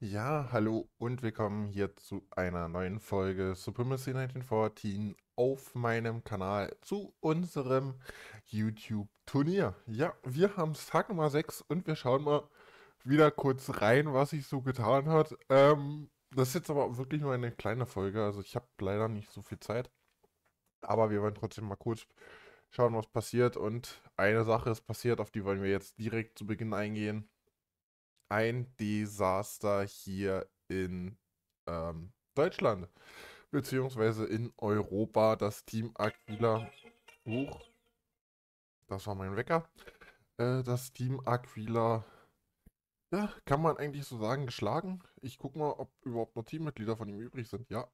Ja, hallo und willkommen hier zu einer neuen Folge Supremacy 1914 auf meinem Kanal zu unserem YouTube-Turnier. Ja, wir haben Tag Nummer 6 und wir schauen mal wieder kurz rein, was sich so getan hat. Ähm, das ist jetzt aber wirklich nur eine kleine Folge, also ich habe leider nicht so viel Zeit. Aber wir wollen trotzdem mal kurz schauen, was passiert. Und eine Sache ist passiert, auf die wollen wir jetzt direkt zu Beginn eingehen ein Desaster hier in ähm, Deutschland, beziehungsweise in Europa. Das Team Aquila. Huch. Das war mein Wecker. Äh, das Team Aquila. Ja, kann man eigentlich so sagen, geschlagen. Ich guck mal, ob überhaupt noch Teammitglieder von ihm übrig sind. Ja.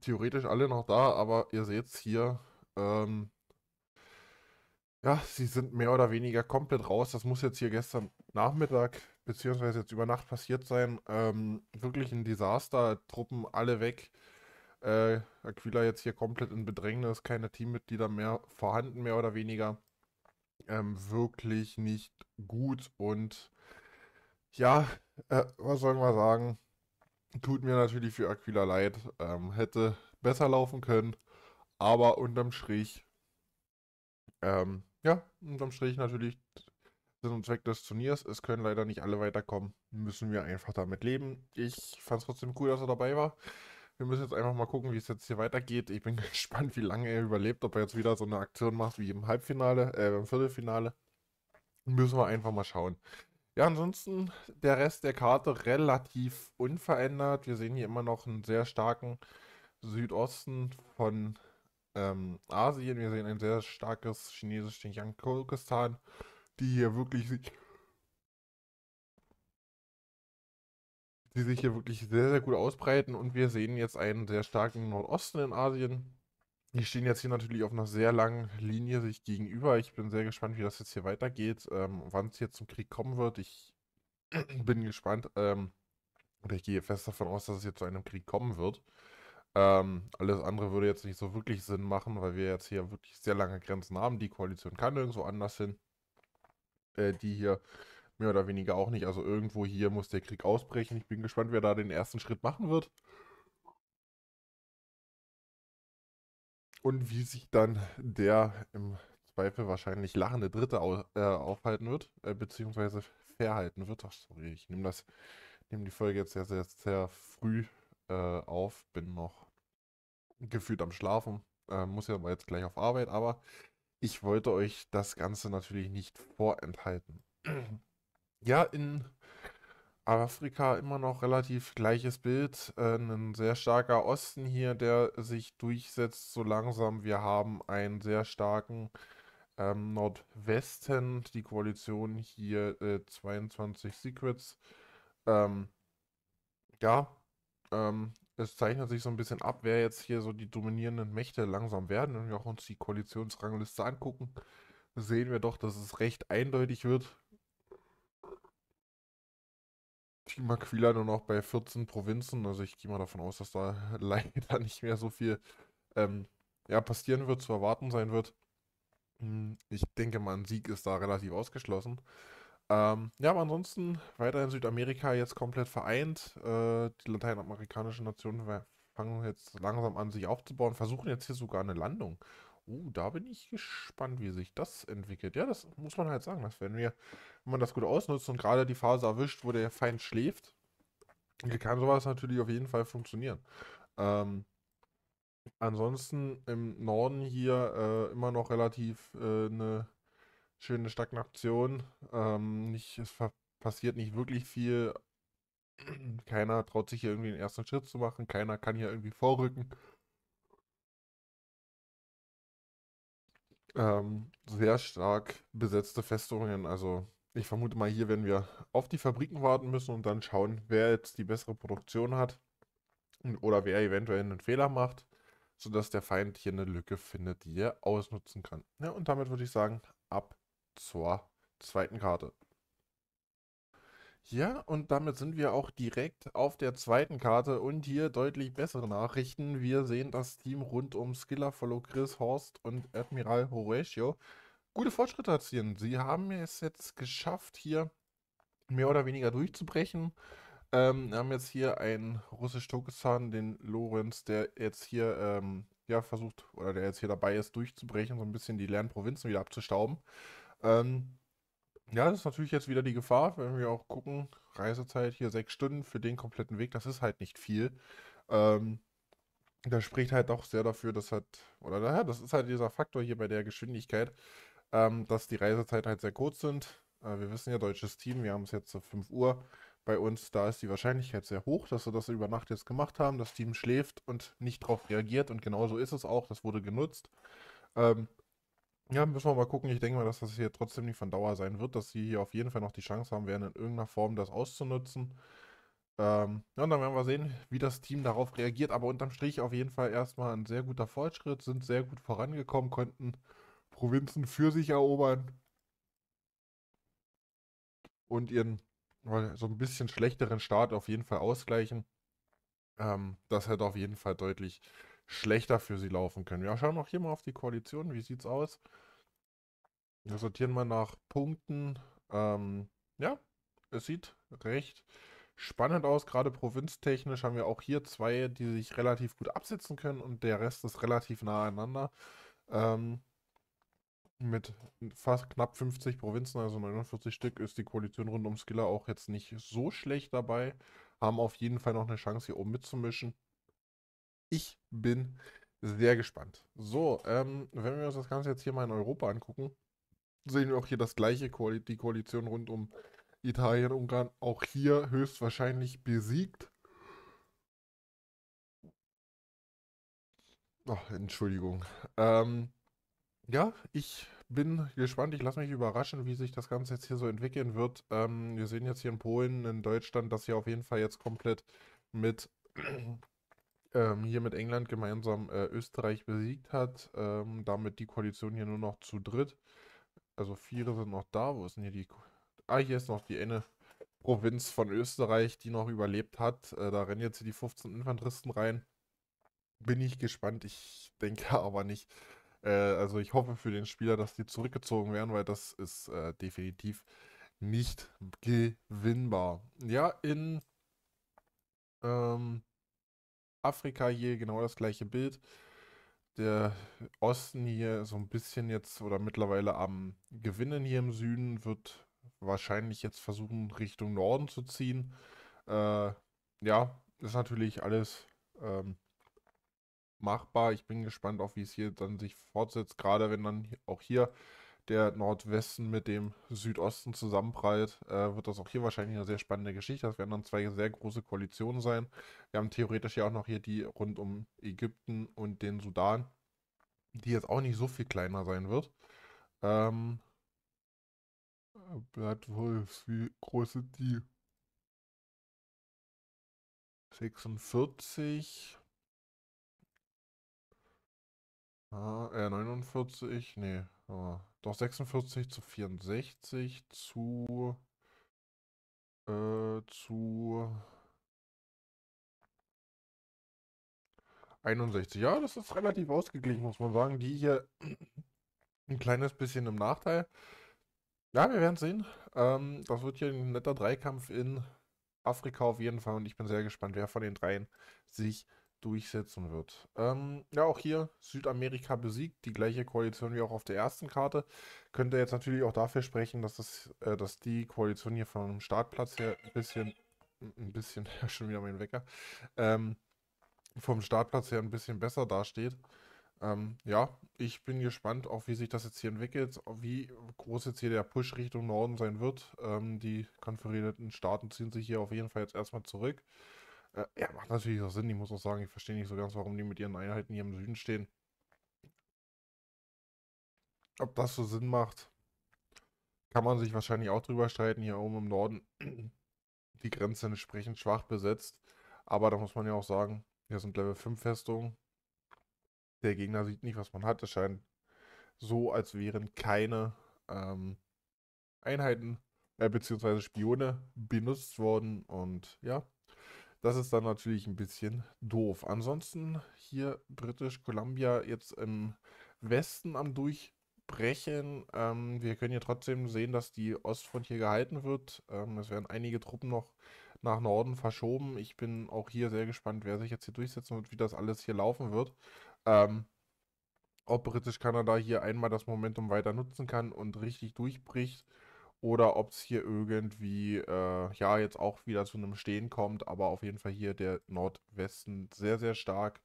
Theoretisch alle noch da, aber ihr seht es hier. Ähm, ja, sie sind mehr oder weniger komplett raus. Das muss jetzt hier gestern Nachmittag beziehungsweise jetzt über Nacht passiert sein. Ähm, wirklich ein Desaster. Truppen alle weg. Äh, Aquila jetzt hier komplett in Bedrängnis. Keine Teammitglieder mehr vorhanden, mehr oder weniger. Ähm, wirklich nicht gut. Und ja, äh, was soll man sagen? Tut mir natürlich für Aquila leid. Ähm, hätte besser laufen können. Aber unterm Strich ähm, ja, unterm Strich natürlich Sinn und Zweck des Turniers. Es können leider nicht alle weiterkommen. Müssen wir einfach damit leben. Ich fand es trotzdem cool, dass er dabei war. Wir müssen jetzt einfach mal gucken, wie es jetzt hier weitergeht. Ich bin gespannt, wie lange er überlebt, ob er jetzt wieder so eine Aktion macht wie im Halbfinale, äh, im Viertelfinale. Müssen wir einfach mal schauen. Ja, ansonsten der Rest der Karte relativ unverändert. Wir sehen hier immer noch einen sehr starken Südosten von ähm, Asien. Wir sehen ein sehr starkes chinesisches Xinjiang Kirgistan, die hier wirklich die sich hier wirklich sehr, sehr gut ausbreiten und wir sehen jetzt einen sehr starken Nordosten in Asien. Die stehen jetzt hier natürlich auf einer sehr langen Linie sich gegenüber. Ich bin sehr gespannt, wie das jetzt hier weitergeht, ähm, wann es hier zum Krieg kommen wird. Ich bin gespannt ähm, und ich gehe fest davon aus, dass es hier zu einem Krieg kommen wird. Ähm, alles andere würde jetzt nicht so wirklich Sinn machen, weil wir jetzt hier wirklich sehr lange Grenzen haben. Die Koalition kann irgendwo anders hin. Äh, die hier mehr oder weniger auch nicht. Also irgendwo hier muss der Krieg ausbrechen. Ich bin gespannt, wer da den ersten Schritt machen wird. Und wie sich dann der im Zweifel wahrscheinlich lachende Dritte au äh, aufhalten wird, äh, beziehungsweise verhalten wird. Ach, sorry, ich nehme das, die Folge jetzt sehr, sehr, sehr früh äh, auf, bin noch gefühlt am Schlafen. Äh, muss ja aber jetzt gleich auf Arbeit, aber ich wollte euch das Ganze natürlich nicht vorenthalten. ja, in Afrika immer noch relativ gleiches Bild. Äh, ein sehr starker Osten hier, der sich durchsetzt so langsam. Wir haben einen sehr starken ähm, Nordwesten. Die Koalition hier äh, 22 Secrets. Ähm, ja, ähm, es zeichnet sich so ein bisschen ab, wer jetzt hier so die dominierenden Mächte langsam werden. Wenn wir auch uns die Koalitionsrangliste angucken, sehen wir doch, dass es recht eindeutig wird. Team Aquila nur noch bei 14 Provinzen. Also ich gehe mal davon aus, dass da leider nicht mehr so viel ähm, ja, passieren wird, zu erwarten sein wird. Hm, ich denke mal, ein Sieg ist da relativ ausgeschlossen. Ähm, ja, aber ansonsten weiter in Südamerika jetzt komplett vereint. Äh, die lateinamerikanischen Nationen fangen jetzt langsam an, sich aufzubauen, versuchen jetzt hier sogar eine Landung. Uh, da bin ich gespannt, wie sich das entwickelt. Ja, das muss man halt sagen, dass wenn wir, wenn man das gut ausnutzt und gerade die Phase erwischt, wo der Feind schläft, kann sowas natürlich auf jeden Fall funktionieren. Ähm, ansonsten im Norden hier äh, immer noch relativ äh, eine schöne Stagnation. Ähm, nicht, es passiert nicht wirklich viel. Keiner traut sich hier irgendwie den ersten Schritt zu machen. Keiner kann hier irgendwie vorrücken. Ähm, sehr stark besetzte Festungen. Also ich vermute mal, hier werden wir auf die Fabriken warten müssen und dann schauen, wer jetzt die bessere Produktion hat oder wer eventuell einen Fehler macht, sodass der Feind hier eine Lücke findet, die er ausnutzen kann. Ja, und damit würde ich sagen, ab zur zweiten Karte. Ja, und damit sind wir auch direkt auf der zweiten Karte und hier deutlich bessere Nachrichten. Wir sehen das Team rund um Follow Chris Horst und Admiral Horatio gute Fortschritte erzielen. Sie haben es jetzt geschafft, hier mehr oder weniger durchzubrechen. Ähm, wir haben jetzt hier einen russisch-Turkestan, den Lorenz, der jetzt hier ähm, ja, versucht, oder der jetzt hier dabei ist, durchzubrechen, so ein bisschen die Lernprovinzen wieder abzustauben. Ähm, ja, das ist natürlich jetzt wieder die Gefahr, wenn wir auch gucken, Reisezeit hier sechs Stunden für den kompletten Weg, das ist halt nicht viel. Ähm, das spricht halt auch sehr dafür, dass halt, oder naja, das ist halt dieser Faktor hier bei der Geschwindigkeit, ähm, dass die Reisezeit halt sehr kurz sind. Äh, wir wissen ja, deutsches Team, wir haben es jetzt zu 5 Uhr. Bei uns, da ist die Wahrscheinlichkeit sehr hoch, dass wir das über Nacht jetzt gemacht haben. Das Team schläft und nicht darauf reagiert und genauso ist es auch. Das wurde genutzt. Ähm, ja, müssen wir mal gucken. Ich denke mal, dass das hier trotzdem nicht von Dauer sein wird, dass sie hier auf jeden Fall noch die Chance haben werden, in irgendeiner Form das auszunutzen. Ähm, ja, und dann werden wir sehen, wie das Team darauf reagiert. Aber unterm Strich auf jeden Fall erstmal ein sehr guter Fortschritt, sind sehr gut vorangekommen, konnten Provinzen für sich erobern und ihren äh, so ein bisschen schlechteren Start auf jeden Fall ausgleichen. Ähm, das hätte auf jeden Fall deutlich schlechter für sie laufen können. Wir schauen auch hier mal auf die Koalition. Wie sieht's aus? Wir sortieren mal nach Punkten. Ähm, ja, es sieht recht spannend aus. Gerade provinztechnisch haben wir auch hier zwei, die sich relativ gut absetzen können und der Rest ist relativ nah aneinander. Ähm, mit fast knapp 50 Provinzen, also 49 Stück, ist die Koalition rund um Skiller auch jetzt nicht so schlecht dabei. Haben auf jeden Fall noch eine Chance, hier oben mitzumischen. Ich bin sehr gespannt. So, ähm, wenn wir uns das Ganze jetzt hier mal in Europa angucken, sehen wir auch hier das gleiche, Koal die Koalition rund um Italien, Ungarn, auch hier höchstwahrscheinlich besiegt. Ach, Entschuldigung. Ähm, ja, ich bin gespannt. Ich lasse mich überraschen, wie sich das Ganze jetzt hier so entwickeln wird. Ähm, wir sehen jetzt hier in Polen, in Deutschland, dass hier auf jeden Fall jetzt komplett mit ähm, hier mit England gemeinsam äh, Österreich besiegt hat. Ähm, damit die Koalition hier nur noch zu dritt. Also vier sind noch da. Wo ist denn hier die... Ko ah, hier ist noch die eine Provinz von Österreich, die noch überlebt hat. Äh, da rennen jetzt hier die 15 Infanteristen rein. Bin ich gespannt. Ich denke aber nicht. Äh, also ich hoffe für den Spieler, dass die zurückgezogen werden, weil das ist äh, definitiv nicht gewinnbar. Ja, in... Ähm, Afrika hier genau das gleiche Bild. Der Osten hier so ein bisschen jetzt oder mittlerweile am Gewinnen hier im Süden wird wahrscheinlich jetzt versuchen, Richtung Norden zu ziehen. Äh, ja, ist natürlich alles ähm, machbar. Ich bin gespannt, auch wie es hier dann sich fortsetzt, gerade wenn dann auch hier der Nordwesten mit dem Südosten zusammenprallt, äh, wird das auch hier wahrscheinlich eine sehr spannende Geschichte. Das werden dann zwei sehr große Koalitionen sein. Wir haben theoretisch ja auch noch hier die rund um Ägypten und den Sudan, die jetzt auch nicht so viel kleiner sein wird. Ähm, Blattwolfs, wie groß sind die? 46. Ah, äh, 49, nee. Oh, doch 46 zu 64 zu äh, zu 61. Ja, das ist relativ ausgeglichen, muss man sagen. Die hier ein kleines bisschen im Nachteil. Ja, wir werden sehen. Ähm, das wird hier ein netter Dreikampf in Afrika auf jeden Fall. Und ich bin sehr gespannt, wer von den dreien sich durchsetzen wird. Ähm, ja, auch hier Südamerika besiegt, die gleiche Koalition wie auch auf der ersten Karte. Könnte jetzt natürlich auch dafür sprechen, dass, das, äh, dass die Koalition hier vom Startplatz her ein bisschen, ein bisschen, schon wieder mein Wecker, ähm, vom Startplatz her ein bisschen besser dasteht. Ähm, ja, ich bin gespannt, auch wie sich das jetzt hier entwickelt, wie groß jetzt hier der Push Richtung Norden sein wird. Ähm, die konferierten Staaten ziehen sich hier auf jeden Fall jetzt erstmal zurück. Äh, ja, macht natürlich auch Sinn. Ich muss auch sagen, ich verstehe nicht so ganz, warum die mit ihren Einheiten hier im Süden stehen. Ob das so Sinn macht, kann man sich wahrscheinlich auch drüber streiten. Hier oben im Norden die Grenze entsprechend schwach besetzt. Aber da muss man ja auch sagen, hier sind Level 5 Festungen. Der Gegner sieht nicht, was man hat. Es scheint so, als wären keine ähm, Einheiten äh, bzw. Spione benutzt worden. Und ja, das ist dann natürlich ein bisschen doof. Ansonsten hier British Columbia jetzt im Westen am Durchbrechen. Ähm, wir können hier trotzdem sehen, dass die Ostfront hier gehalten wird. Ähm, es werden einige Truppen noch nach Norden verschoben. Ich bin auch hier sehr gespannt, wer sich jetzt hier durchsetzen wird, wie das alles hier laufen wird. Ähm, ob British Kanada hier einmal das Momentum weiter nutzen kann und richtig durchbricht oder ob es hier irgendwie, äh, ja, jetzt auch wieder zu einem Stehen kommt, aber auf jeden Fall hier der Nordwesten sehr, sehr stark.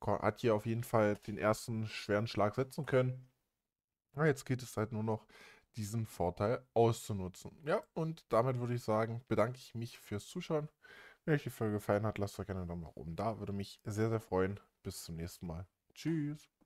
Hat hier auf jeden Fall den ersten schweren Schlag setzen können. Ja, jetzt geht es halt nur noch, diesen Vorteil auszunutzen. Ja, und damit würde ich sagen, bedanke ich mich fürs Zuschauen. Wenn euch die Folge gefallen hat, lasst doch gerne einen Daumen nach oben da. Würde mich sehr, sehr freuen. Bis zum nächsten Mal. Tschüss.